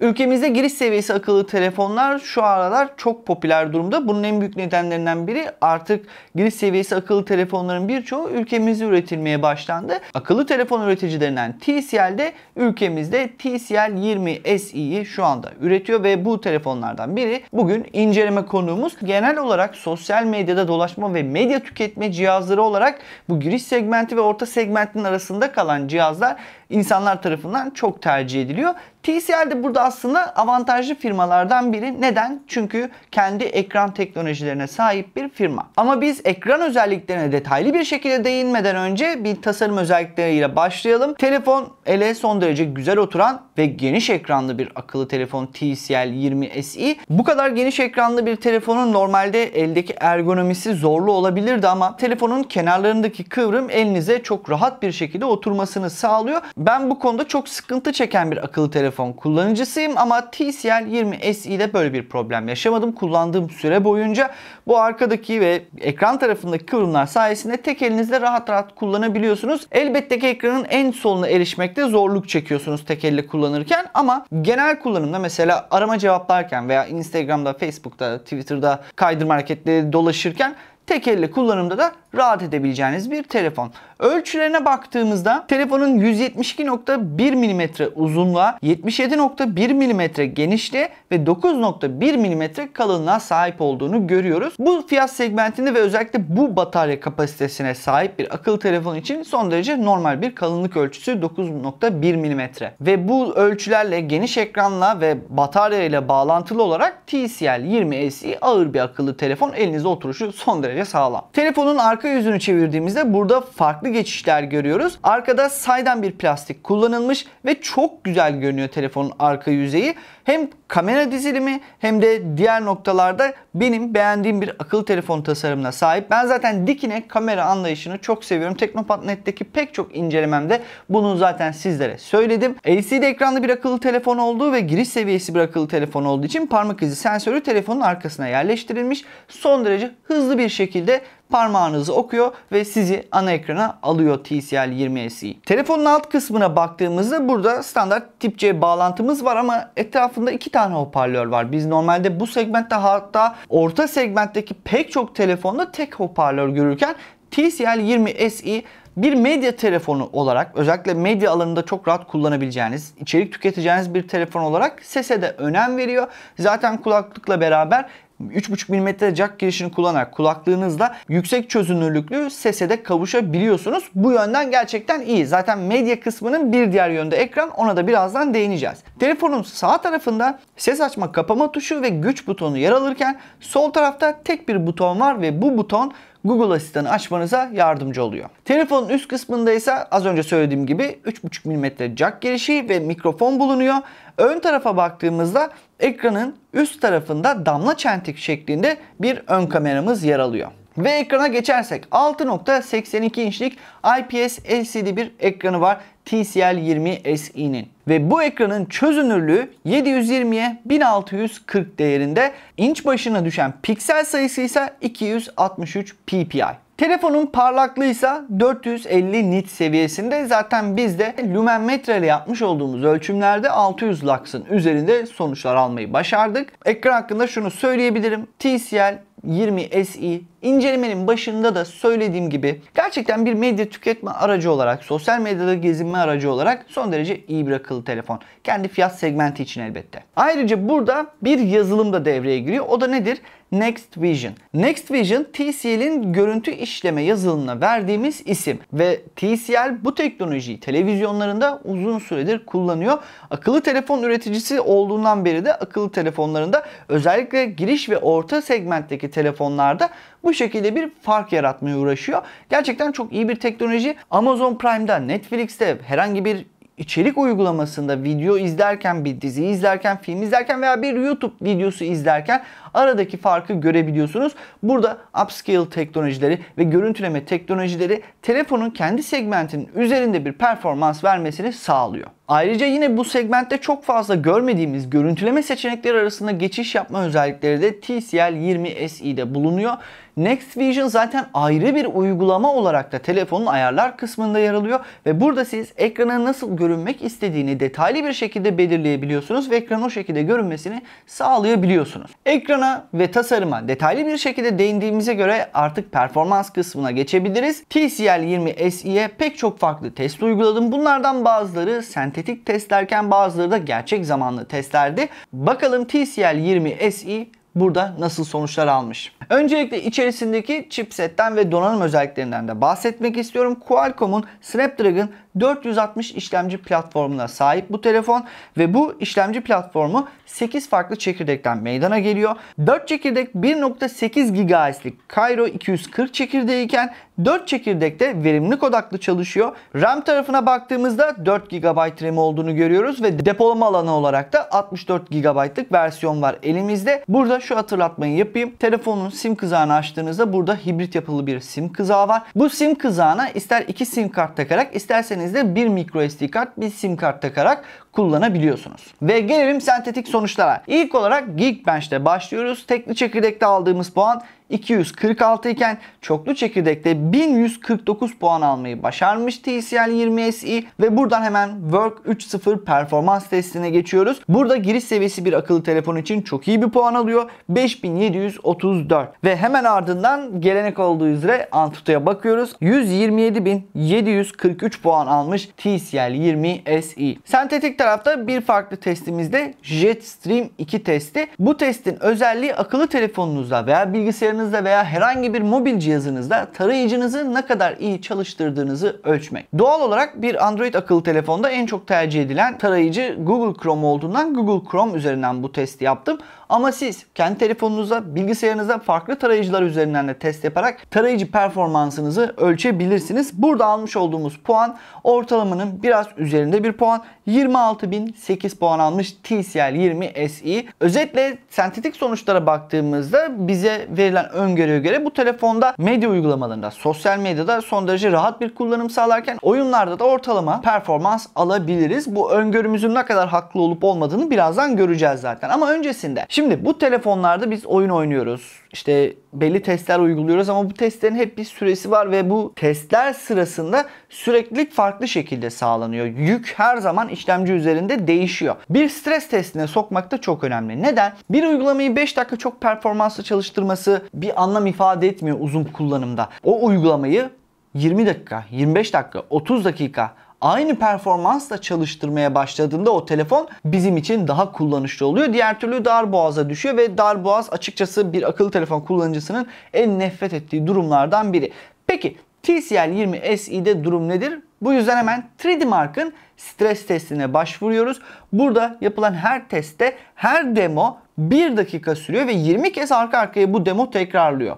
Ülkemizde giriş seviyesi akıllı telefonlar şu aralar çok popüler durumda. Bunun en büyük nedenlerinden biri artık giriş seviyesi akıllı telefonların birçoğu ülkemizde üretilmeye başlandı. Akıllı telefon üreticilerinden TCL de ülkemizde TCL 20 SE'yi şu anda üretiyor ve bu telefonlardan biri bugün inceleme konuğumuz. Genel olarak sosyal medyada dolaşma ve medya tüketme cihazları olarak bu giriş segmenti ve orta segmentin arasında kalan cihazlar insanlar tarafından çok tercih ediliyor. TCL de burada aslında avantajlı firmalardan biri. Neden? Çünkü kendi ekran teknolojilerine sahip bir firma. Ama biz ekran özelliklerine detaylı bir şekilde değinmeden önce bir tasarım özellikleriyle başlayalım. Telefon ele son derece güzel oturan ve geniş ekranlı bir akıllı telefon TCL 20 SE. Bu kadar geniş ekranlı bir telefonun normalde eldeki ergonomisi zorlu olabilirdi ama telefonun kenarlarındaki kıvrım elinize çok rahat bir şekilde oturmasını sağlıyor. Ben bu konuda çok sıkıntı çeken bir akıllı telefon kullanıcısıyım ama TCL 20 ile böyle bir problem yaşamadım. Kullandığım süre boyunca bu arkadaki ve ekran tarafındaki kıvrımlar sayesinde tek elinizle rahat rahat kullanabiliyorsunuz. Elbette ki ekranın en soluna erişmekte zorluk çekiyorsunuz tek elle kullanırken kullanırken ama genel kullanımda mesela arama cevaplarken veya Instagram'da, Facebook'ta, Twitter'da kaydırma hareketleri dolaşırken tek elle kullanımda da rahat edebileceğiniz bir telefon. Ölçülerine baktığımızda telefonun 172.1 mm uzunluğa, 77.1 mm genişliğe ve 9.1 mm kalınlığa sahip olduğunu görüyoruz. Bu fiyat segmentinde ve özellikle bu batarya kapasitesine sahip bir akıllı telefon için son derece normal bir kalınlık ölçüsü 9.1 mm. Ve bu ölçülerle geniş ekranla ve batarya ile bağlantılı olarak TCL 20 SE ağır bir akıllı telefon elinize oturuşu son derece sağlam. Telefonun arka arka yüzünü çevirdiğimizde burada farklı geçişler görüyoruz. Arkada saydam bir plastik kullanılmış ve çok güzel görünüyor telefonun arka yüzeyi. Hem kamera dizilimi hem de diğer noktalarda benim beğendiğim bir akıllı telefon tasarımına sahip. Ben zaten dikine kamera anlayışını çok seviyorum. Teknopat.net'teki pek çok incelememde bunu zaten sizlere söyledim. LCD ekranlı bir akıllı telefon olduğu ve giriş seviyesi bir akıllı telefon olduğu için parmak izi sensörü telefonun arkasına yerleştirilmiş. Son derece hızlı bir şekilde parmağınızı okuyor ve sizi ana ekrana alıyor TCL 20SE. Telefonun alt kısmına baktığımızda burada standart tip C bağlantımız var ama etrafında iki tane hoparlör var. Biz normalde bu segmentte hatta orta segmentteki pek çok telefonda tek hoparlör görürken TCL 20 SE bir medya telefonu olarak özellikle medya alanında çok rahat kullanabileceğiniz, içerik tüketeceğiniz bir telefon olarak sese de önem veriyor. Zaten kulaklıkla beraber 3.5 mm jack girişini kullanarak kulaklığınızda yüksek çözünürlüklü sese de kavuşabiliyorsunuz. Bu yönden gerçekten iyi. Zaten medya kısmının bir diğer yönde ekran ona da birazdan değineceğiz. Telefonun sağ tarafında ses açma kapama tuşu ve güç butonu yer alırken sol tarafta tek bir buton var ve bu buton Google Asistan'ı açmanıza yardımcı oluyor. Telefonun üst kısmında ise az önce söylediğim gibi 3.5 mm jack girişi ve mikrofon bulunuyor. Ön tarafa baktığımızda ekranın üst tarafında damla çentik şeklinde bir ön kameramız yer alıyor. Ve ekrana geçersek 6.82 inçlik IPS LCD bir ekranı var TCL20 SE'nin ve bu ekranın çözünürlüğü 720'ye 1640 değerinde inç başına düşen piksel sayısı ise 263 ppi. Telefonun parlaklığı ise 450 nit seviyesinde. Zaten biz de lumen metre ile yapmış olduğumuz ölçümlerde 600 lux'ın üzerinde sonuçlar almayı başardık. Ekran hakkında şunu söyleyebilirim. TCL 20 SE incelemenin başında da söylediğim gibi gerçekten bir medya tüketme aracı olarak, sosyal medyada gezinme aracı olarak son derece iyi bir akıllı telefon. Kendi fiyat segmenti için elbette. Ayrıca burada bir yazılım da devreye giriyor. O da nedir? Next Vision. Next Vision TCL'in görüntü işleme yazılımına verdiğimiz isim ve TCL bu teknolojiyi televizyonlarında uzun süredir kullanıyor. Akıllı telefon üreticisi olduğundan beri de akıllı telefonlarında özellikle giriş ve orta segmentteki özellikle telefonlarda bu şekilde bir fark yaratmaya uğraşıyor. Gerçekten çok iyi bir teknoloji. Amazon Prime'da, Netflix'te herhangi bir içerik uygulamasında video izlerken, bir dizi izlerken, film izlerken veya bir YouTube videosu izlerken Aradaki farkı görebiliyorsunuz. Burada upscale teknolojileri ve görüntüleme teknolojileri telefonun kendi segmentinin üzerinde bir performans vermesini sağlıyor. Ayrıca yine bu segmentte çok fazla görmediğimiz görüntüleme seçenekleri arasında geçiş yapma özellikleri de TCL 20 SE'de bulunuyor. Next Vision zaten ayrı bir uygulama olarak da telefonun ayarlar kısmında yer alıyor ve burada siz ekrana nasıl görünmek istediğini detaylı bir şekilde belirleyebiliyorsunuz ve ekran o şekilde görünmesini sağlayabiliyorsunuz. Ekran Ekrana ve tasarıma detaylı bir şekilde değindiğimize göre artık performans kısmına geçebiliriz. TCL 20 SE'ye pek çok farklı test uyguladım. Bunlardan bazıları sentetik testlerken bazıları da gerçek zamanlı testlerdi. Bakalım TCL 20 SE burada nasıl sonuçlar almış. Öncelikle içerisindeki chipsetten ve donanım özelliklerinden de bahsetmek istiyorum. Qualcomm'un Snapdragon 460 işlemci platformuna sahip bu telefon ve bu işlemci platformu 8 farklı çekirdekten meydana geliyor. 4 çekirdek 1.8 GHz'lik Cairo 240 çekirdeği iken 4 çekirdekte verimlilik odaklı çalışıyor. RAM tarafına baktığımızda 4 GB RAM olduğunu görüyoruz ve depolama alanı olarak da 64 GB'lık versiyon var elimizde. Burada şu hatırlatmayı yapayım. Telefonun sim kızağını açtığınızda burada hibrit yapılı bir sim kızağı var. Bu sim kızağına ister iki sim kart takarak isterseniz de bir micro SD kart bir sim kart takarak kullanabiliyorsunuz. Ve gelelim sentetik sonuçlara. İlk olarak Geekbench'te başlıyoruz. Tekli çekirdekte aldığımız puan 246 iken çoklu çekirdekte 1149 puan almayı başarmış TCL 20 SI e ve buradan hemen Work 3.0 performans testine geçiyoruz. Burada giriş seviyesi bir akıllı telefon için çok iyi bir puan alıyor. 5734 ve hemen ardından gelenek olduğu üzere Antutu'ya bakıyoruz. 127.743 puan almış TCL 20 SI. E. Sentetik tarafta tarafta bir farklı testimizde Jetstream 2 testi. Bu testin özelliği akıllı telefonunuzda veya bilgisayarınızda veya herhangi bir mobil cihazınızda tarayıcınızı ne kadar iyi çalıştırdığınızı ölçmek. Doğal olarak bir Android akıllı telefonda en çok tercih edilen tarayıcı Google Chrome olduğundan Google Chrome üzerinden bu testi yaptım. Ama siz kendi telefonunuza, bilgisayarınıza farklı tarayıcılar üzerinden de test yaparak tarayıcı performansınızı ölçebilirsiniz. Burada almış olduğumuz puan ortalamanın biraz üzerinde bir puan. 26 16008 puan almış TCL 20 SE. Özetle sentetik sonuçlara baktığımızda bize verilen öngörüye göre bu telefonda medya uygulamalarında, sosyal medyada son derece rahat bir kullanım sağlarken oyunlarda da ortalama performans alabiliriz. Bu öngörümüzün ne kadar haklı olup olmadığını birazdan göreceğiz zaten. Ama öncesinde şimdi bu telefonlarda biz oyun oynuyoruz işte belli testler uyguluyoruz ama bu testlerin hep bir süresi var ve bu testler sırasında süreklilik farklı şekilde sağlanıyor. Yük her zaman işlemci üzerinde değişiyor. Bir stres testine sokmak da çok önemli. Neden? Bir uygulamayı 5 dakika çok performanslı çalıştırması bir anlam ifade etmiyor uzun kullanımda. O uygulamayı 20 dakika, 25 dakika, 30 dakika aynı performansla çalıştırmaya başladığında o telefon bizim için daha kullanışlı oluyor. Diğer türlü dar boğaza düşüyor ve dar boğaz açıkçası bir akıllı telefon kullanıcısının en nefret ettiği durumlardan biri. Peki TCL 20 SI'de durum nedir? Bu yüzden hemen 3D Mark'ın stres testine başvuruyoruz. Burada yapılan her testte her demo 1 dakika sürüyor ve 20 kez arka arkaya bu demo tekrarlıyor.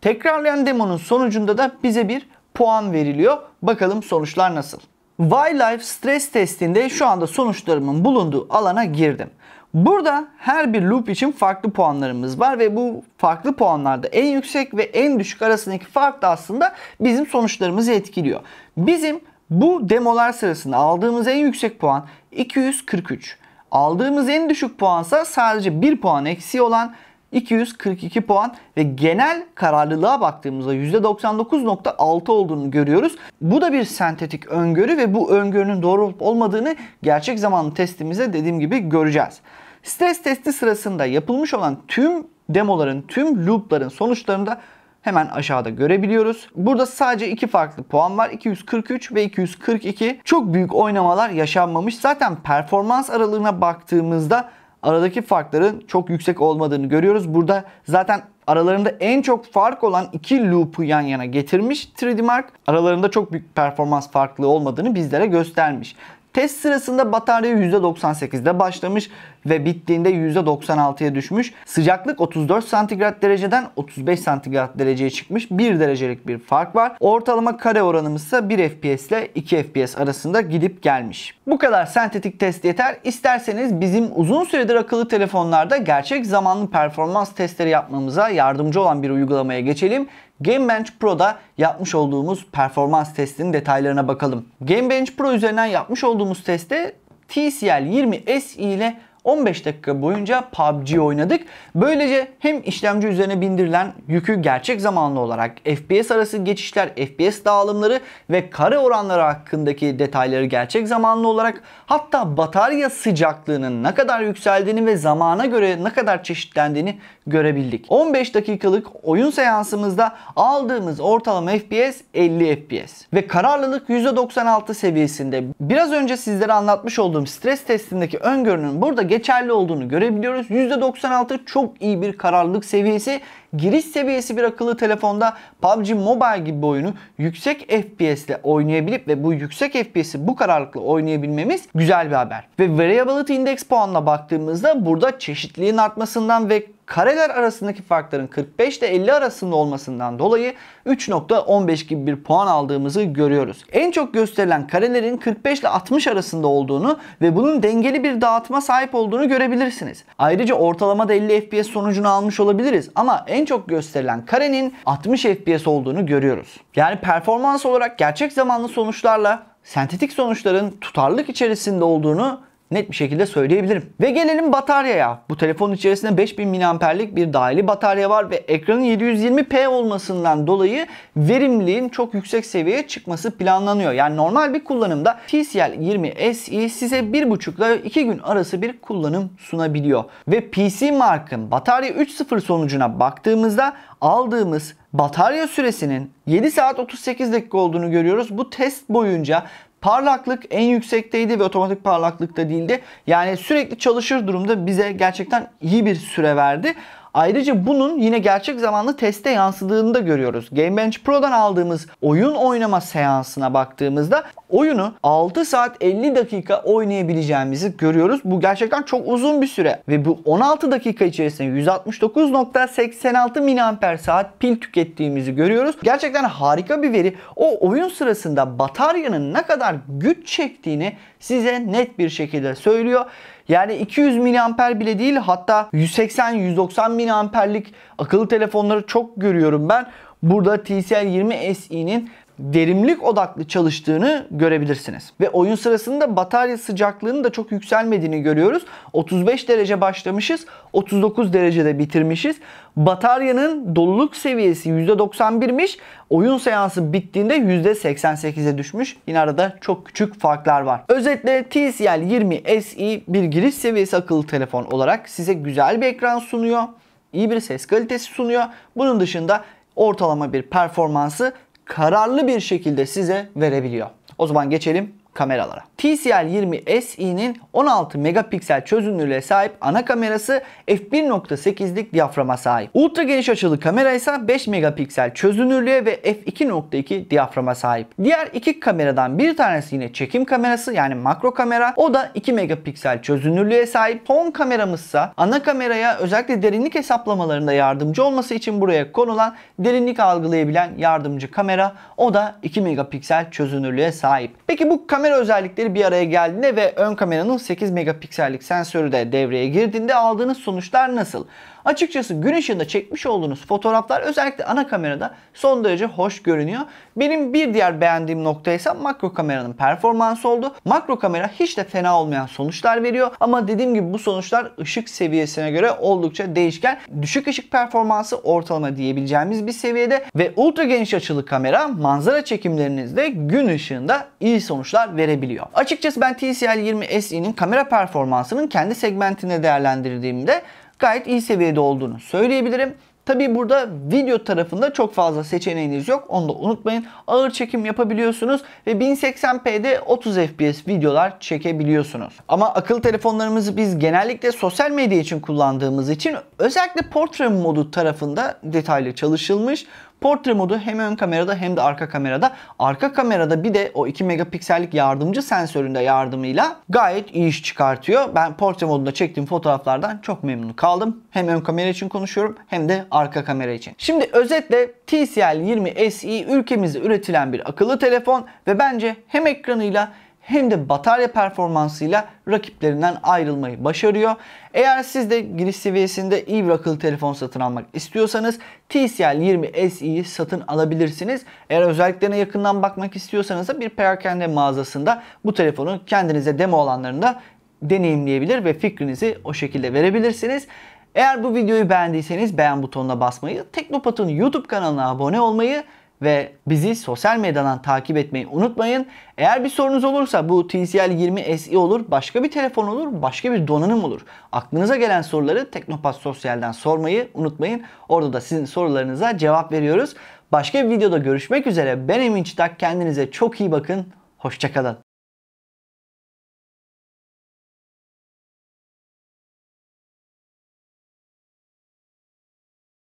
Tekrarlayan demonun sonucunda da bize bir puan veriliyor. Bakalım sonuçlar nasıl? Wildlife stres testinde şu anda sonuçlarımın bulunduğu alana girdim. Burada her bir loop için farklı puanlarımız var ve bu farklı puanlarda en yüksek ve en düşük arasındaki fark da aslında bizim sonuçlarımızı etkiliyor. Bizim bu demolar sırasında aldığımız en yüksek puan 243. Aldığımız en düşük puansa sadece 1 puan eksiği olan 242 puan ve genel kararlılığa baktığımızda %99.6 olduğunu görüyoruz. Bu da bir sentetik öngörü ve bu öngörünün doğru olup olmadığını gerçek zamanlı testimizde dediğim gibi göreceğiz. Stres testi sırasında yapılmış olan tüm demoların, tüm loopların sonuçlarını da hemen aşağıda görebiliyoruz. Burada sadece iki farklı puan var. 243 ve 242. Çok büyük oynamalar yaşanmamış. Zaten performans aralığına baktığımızda aradaki farkların çok yüksek olmadığını görüyoruz. Burada zaten aralarında en çok fark olan iki loop'u yan yana getirmiş 3D Mark. Aralarında çok büyük performans farklılığı olmadığını bizlere göstermiş. Test sırasında batarya %98'de başlamış ve bittiğinde %96'ya düşmüş. Sıcaklık 34 santigrat dereceden 35 santigrat dereceye çıkmış. 1 derecelik bir fark var. Ortalama kare oranımız ise 1 FPS ile 2 FPS arasında gidip gelmiş. Bu kadar sentetik test yeter. İsterseniz bizim uzun süredir akıllı telefonlarda gerçek zamanlı performans testleri yapmamıza yardımcı olan bir uygulamaya geçelim. GameBench Pro'da yapmış olduğumuz performans testinin detaylarına bakalım. GameBench Pro üzerinden yapmış olduğumuz testte TCL 20 SI ile 15 dakika boyunca PUBG oynadık. Böylece hem işlemci üzerine bindirilen yükü gerçek zamanlı olarak FPS arası geçişler, FPS dağılımları ve kare oranları hakkındaki detayları gerçek zamanlı olarak hatta batarya sıcaklığının ne kadar yükseldiğini ve zamana göre ne kadar çeşitlendiğini görebildik. 15 dakikalık oyun seansımızda aldığımız ortalama FPS 50 FPS ve kararlılık %96 seviyesinde. Biraz önce sizlere anlatmış olduğum stres testindeki öngörünün burada geçerli olduğunu görebiliyoruz. %96 çok iyi bir kararlılık seviyesi giriş seviyesi bir akıllı telefonda PUBG Mobile gibi bir oyunu yüksek FPS ile oynayabilip ve bu yüksek FPS'i bu kararlıkla oynayabilmemiz güzel bir haber. Ve Variability Index puanına baktığımızda burada çeşitliliğin artmasından ve kareler arasındaki farkların 45 ile 50 arasında olmasından dolayı 3.15 gibi bir puan aldığımızı görüyoruz. En çok gösterilen karelerin 45 ile 60 arasında olduğunu ve bunun dengeli bir dağıtma sahip olduğunu görebilirsiniz. Ayrıca ortalamada 50 FPS sonucunu almış olabiliriz ama en en çok gösterilen karenin 60 FPS olduğunu görüyoruz. Yani performans olarak gerçek zamanlı sonuçlarla sentetik sonuçların tutarlılık içerisinde olduğunu net bir şekilde söyleyebilirim. Ve gelelim bataryaya. Bu telefonun içerisinde 5000 mAh'lik bir dahili batarya var ve ekranın 720p olmasından dolayı verimliliğin çok yüksek seviyeye çıkması planlanıyor. Yani normal bir kullanımda TCL 20 SE size 1,5 ile 2 gün arası bir kullanım sunabiliyor. Ve PC Mark'ın batarya 3.0 sonucuna baktığımızda aldığımız batarya süresinin 7 saat 38 dakika olduğunu görüyoruz. Bu test boyunca Parlaklık en yüksekteydi ve otomatik parlaklıkta değildi. Yani sürekli çalışır durumda bize gerçekten iyi bir süre verdi. Ayrıca bunun yine gerçek zamanlı teste yansıdığını da görüyoruz. Gamebench Pro'dan aldığımız oyun oynama seansına baktığımızda oyunu 6 saat 50 dakika oynayabileceğimizi görüyoruz. Bu gerçekten çok uzun bir süre ve bu 16 dakika içerisinde 169.86 miliamper saat pil tükettiğimizi görüyoruz. Gerçekten harika bir veri. O oyun sırasında bataryanın ne kadar güç çektiğini size net bir şekilde söylüyor. Yani 200 miliamper bile değil hatta 180-190 miliamperlik akıllı telefonları çok görüyorum ben. Burada TCL 20 senin verimlilik odaklı çalıştığını görebilirsiniz. Ve oyun sırasında batarya sıcaklığının da çok yükselmediğini görüyoruz. 35 derece başlamışız, 39 derecede bitirmişiz. Bataryanın doluluk seviyesi %91'miş. Oyun seansı bittiğinde %88'e düşmüş. Yine arada çok küçük farklar var. Özetle TCL 20 SE bir giriş seviyesi akıllı telefon olarak size güzel bir ekran sunuyor. iyi bir ses kalitesi sunuyor. Bunun dışında ortalama bir performansı kararlı bir şekilde size verebiliyor. O zaman geçelim kameralara. TCL-20 SE'nin 16 megapiksel çözünürlüğe sahip ana kamerası f1.8'lik diyaframa sahip. Ultra geniş açılı kamera ise 5 megapiksel çözünürlüğe ve f2.2 diyaframa sahip. Diğer iki kameradan bir tanesi yine çekim kamerası yani makro kamera. O da 2 megapiksel çözünürlüğe sahip. Son kameramızsa ana kameraya özellikle derinlik hesaplamalarında yardımcı olması için buraya konulan derinlik algılayabilen yardımcı kamera. O da 2 megapiksel çözünürlüğe sahip. Peki bu kamera Kamera özellikleri bir araya geldiğinde ve ön kameranın 8 megapiksellik sensörü de devreye girdiğinde aldığınız sonuçlar nasıl? Açıkçası gün ışığında çekmiş olduğunuz fotoğraflar özellikle ana kamerada son derece hoş görünüyor. Benim bir diğer beğendiğim nokta ise makro kameranın performansı oldu. Makro kamera hiç de fena olmayan sonuçlar veriyor ama dediğim gibi bu sonuçlar ışık seviyesine göre oldukça değişken. Düşük ışık performansı ortalama diyebileceğimiz bir seviyede ve ultra geniş açılı kamera manzara çekimlerinizde gün ışığında iyi sonuçlar verebiliyor. Açıkçası ben TCL 20 SE'nin kamera performansının kendi segmentine değerlendirdiğimde gayet iyi seviyede olduğunu söyleyebilirim. Tabi burada video tarafında çok fazla seçeneğiniz yok. Onu da unutmayın. Ağır çekim yapabiliyorsunuz ve 1080p'de 30 fps videolar çekebiliyorsunuz. Ama akıllı telefonlarımızı biz genellikle sosyal medya için kullandığımız için özellikle portre modu tarafında detaylı çalışılmış. Portre modu hem ön kamerada hem de arka kamerada. Arka kamerada bir de o 2 megapiksellik yardımcı sensöründe yardımıyla gayet iyi iş çıkartıyor. Ben portre modunda çektiğim fotoğraflardan çok memnun kaldım. Hem ön kamera için konuşuyorum hem de arka kamera için. Şimdi özetle TCL 20 SE ülkemizde üretilen bir akıllı telefon ve bence hem ekranıyla hem de batarya performansıyla rakiplerinden ayrılmayı başarıyor. Eğer siz de giriş seviyesinde iyi bir akıllı telefon satın almak istiyorsanız TCL 20 SE'yi satın alabilirsiniz. Eğer özelliklerine yakından bakmak istiyorsanız da bir perakende mağazasında bu telefonun kendinize demo alanlarında deneyimleyebilir ve fikrinizi o şekilde verebilirsiniz. Eğer bu videoyu beğendiyseniz beğen butonuna basmayı, Teknopat'ın YouTube kanalına abone olmayı ve bizi sosyal medyadan takip etmeyi unutmayın. Eğer bir sorunuz olursa bu TCL 20 SE olur, başka bir telefon olur, başka bir donanım olur. Aklınıza gelen soruları Teknopat Sosyal'den sormayı unutmayın. Orada da sizin sorularınıza cevap veriyoruz. Başka bir videoda görüşmek üzere. Ben Emin Çıtak. Kendinize çok iyi bakın. Hoşçakalın.